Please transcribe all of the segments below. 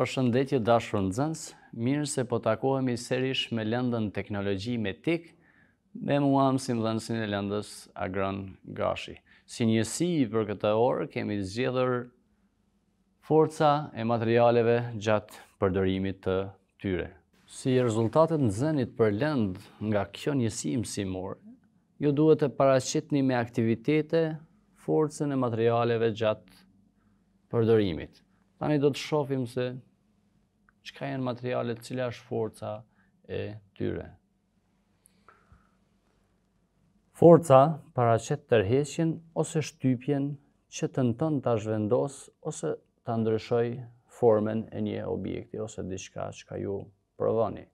Për shëndetje dashur nxënës, mirë se po takohemi sërish me lëndën teknologji me tik, me mua si më nësin e lëndës Agron Gashi. Si njësi për këtë orë, kemi zgjedhër forca e materialeve gjatë përdorimit të tyre. Si rezultatet në zënit për lëndë nga kjo njësi mësimur, ju duhet të paracitni me aktivitete forcen e materialeve gjatë përdorimit. Tani do të shofim se qka janë materialet, cila është forca e tyre? Forca paracet tërheshjen ose shtypjen që të në tënë të ose të ndryshoj formen e një objekti ose diçka që ka ju provoni.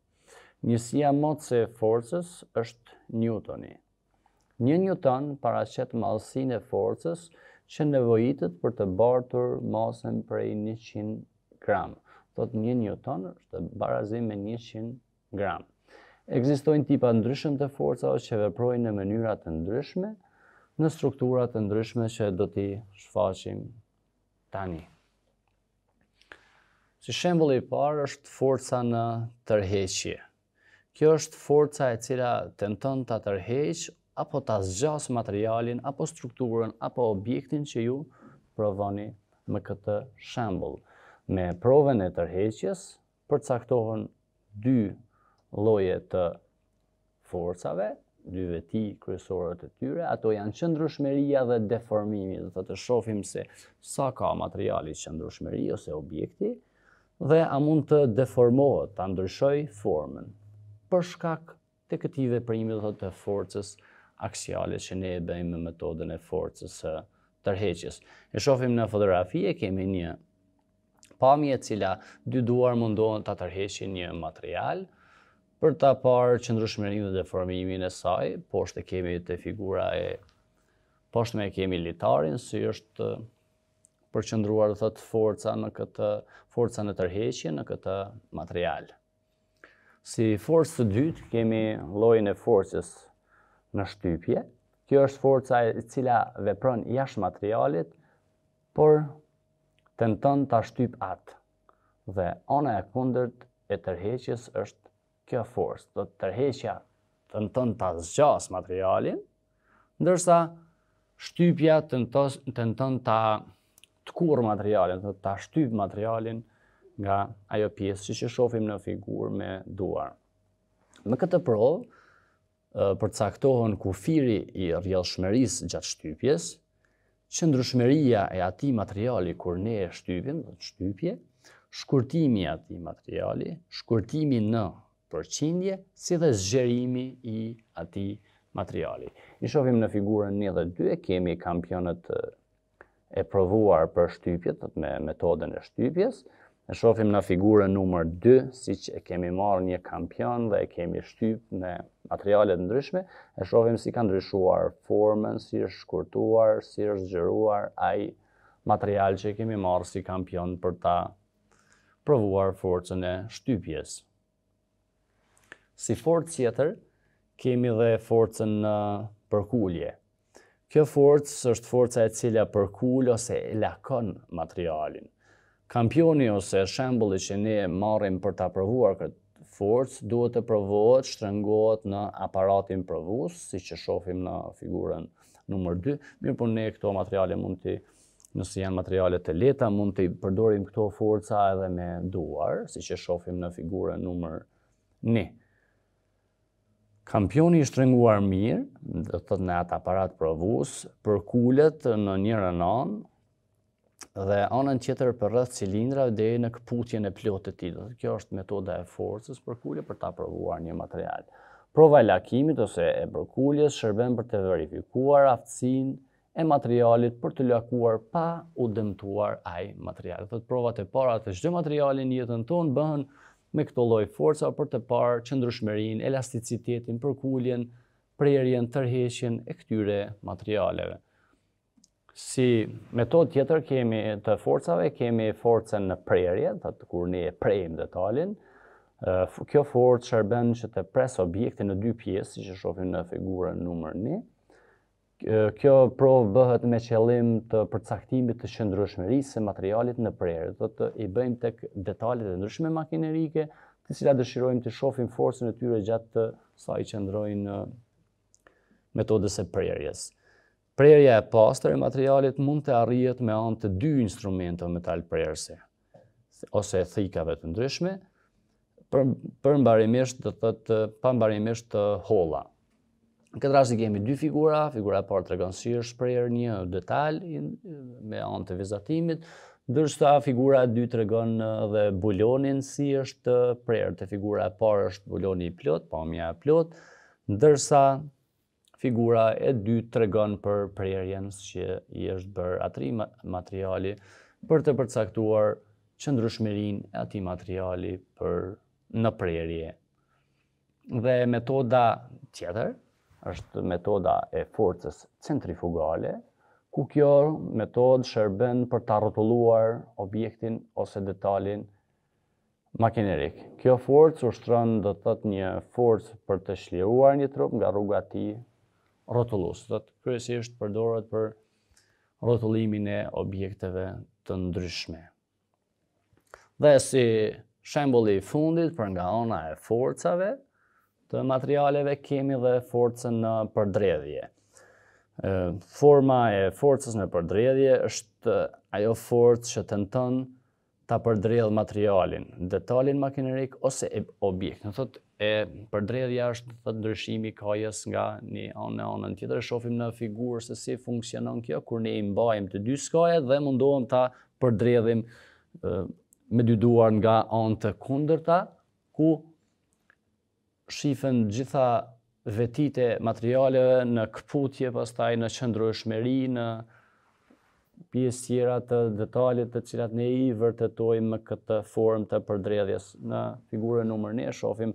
Njësia motë se forcës është njutoni. Një Newton paracet malsin e forcës që nevojitet për të bartur masën prej 100 gramë thot një tonë është të barazim me 100 gram. Ekzistojnë tipa ndryshëm të forca që veprojnë në mënyra të ndryshme në struktura të ndryshme që do t'i shfaqim tani. Si shembulli i parë është forca në tërheqje. Kjo është forca e cila tenton ta tërheq apo ta zgjasë materialin apo strukturën apo objektin që ju provoni me këtë shembull me proven e tërheqjes përcaktohen dy lloje të forcave, dy veti kryesore të tyre, ato janë qëndrueshmëria dhe deformimi, do të thotë shohim se sa ka materiali qëndrueshmëri ose objekti dhe a mund të deformohet, ta ndryshojë formën. Për shkak të këtij veprimi do të thotë të forcës aksiale që ne e bëjmë me metodën e forcës së tërheqjes. Ne shohim në fotografi e kemi një pami e cila dy duar mundohen ta tërheshin një material për ta parë qëndrueshmërinë dhe deformimin e saj, poshtë kemi te figura e poshtë më kemi litarin si është përqendruar do thotë forca në këtë forca në tërheqje në këtë material. Si forcë të dytë kemi llojin e forcës në shtypje. Kjo është forca e cila vepron jashtë materialit, por të në tënë të shtyp atë. Dhe anë e kundërt e tërheqjes është kjo forcë, do të tërheqja të në tënë të zgjas materialin, ndërsa shtypja të në tënë të, të, të, të kur materialin, dhe të shtyp materialin nga ajo pjesë që që shofim në figurë me duar. Më këtë provë, përcaktohen kufiri i rjellshmërisë gjatë shtypjes, që ndryshmeria e ati materiali kur ne e shtypim, dhe të shtypje, shkurtimi ati materiali, shkurtimi në përqindje, si dhe zgjerimi i ati materiali. Në shofim në figurën një dhe dy, kemi kampionët e provuar për shtypjet, me metodën e shtypjes, e shofim në figurën numër 2, si që e kemi marrë një kampion dhe e kemi shtyp me materialet ndryshme, e shofim si ka ndryshuar formën, si është shkurtuar, si është zgjeruar, ai material që kemi marrë si kampion për ta provuar forcën e shtypjes. Si forcë tjetër, kemi dhe forcën në përkullje. Kjo forcë është forca e cila përkull ose e lakon materialin kampioni ose shembulli që ne marrim për ta provuar këtë forcë duhet të provohet, shtrëngohet në aparatin provues, siç e shohim në figurën numër 2. Mirë, por ne këto materiale mund të nëse janë materiale të lehta mund të përdorim këto forca edhe me duar, siç e shohim në figurën numër 1. Kampioni i shtrënguar mirë, do të në atë aparat provues, përkulet në një ranon, dhe anën tjetër për rreth cilindrave deri në kputjen e plotë të tij. Kjo është metoda e forcës për kulje për ta provuar një material. Prova e lakimit ose e përkuljes shërben për të verifikuar aftësinë e materialit për të lakuar pa u dëmtuar ai material. Dhe të provat e para të çdo materiali në jetën tonë bëhen me këto lloj forca për të parë qëndrueshmërinë, elasticitetin, përkuljen, prerjen, tërheqjen e këtyre materialeve. Si metodë tjetër kemi të forcave, kemi forcen në prerje, të të kur ne e prejmë detalin. Kjo forcë shërben që të presë objekte në dy pjesë, si që shofim në figurën numër një. Kjo provë bëhet me qëllim të përcaktimit të qëndrushmërisë e materialit në prerë, të të i bëjmë të detalit e ndryshme makinerike, të cila dëshirojmë të shofim forcën e tyre gjatë të sa i qëndrojnë metodës e prerjes prerja e pastër e materialit mund të arrijet me anë të dy instrumente metal prerëse ose thikave të ndryshme për për mbarimisht do të thotë pa mbarimisht holla. Në këtë rast i kemi dy figura, figura e parë tregon si është prerë një detaj me anë të vizatimit, ndërsa figura e dytë tregon edhe bulonin si është prerë. Te figura e parë është buloni i plot, pamja e plot, ndërsa figura e dy të regon për prerjen që i është bërë atri materiali për të përcaktuar që ndryshmerin e ati materiali për në prerje. Dhe metoda tjetër është metoda e forcës centrifugale, ku kjo metod shërben për të arrotulluar objektin ose detalin makinerik. Kjo forcë ushtron do të thotë një forcë për të shliruar një trup nga rruga e tij rotullues. të kryesisht përdoret për rotullimin e objekteve të ndryshme. Dhe si shembuli i fundit për nga ana e forcave të materialeve kemi dhe forcën në përdredhje. Forma e forcës në përdredhje është ajo forcë që të nëtonë ta përdrejë materialin, detalin makinerik ose objekt. Në thot, e përdrejëja është të ndryshimi kajës nga një anë në anën. Në tjetër e shofim në figurë se si funksionon kjo, kur ne imbajmë të dy skajet dhe mundohem ta përdrejëm me dy duar nga anë të kunder ta, ku shifën gjitha vetite materialeve në këputje, pastaj në qëndrojshmeri, në pjesë tjera të detalit të cilat ne i vërtetojmë me këtë form të përdredhjes. Në figurën nëmër një, shofim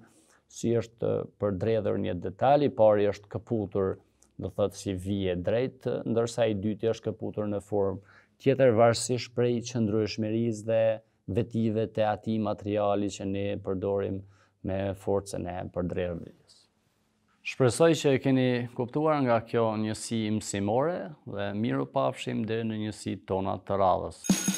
si është përdredhër një detali, pari është këputur, dhe thëtë si vije drejt, ndërsa i dyti është këputur në form tjetër varsish prej qëndru e dhe vetive të ati materiali që ne përdorim me forcën e përdredhjes. Shpresoj që e keni kuptuar nga kjo njësi imsimore dhe miru papshim dhe njësi tona të radhës.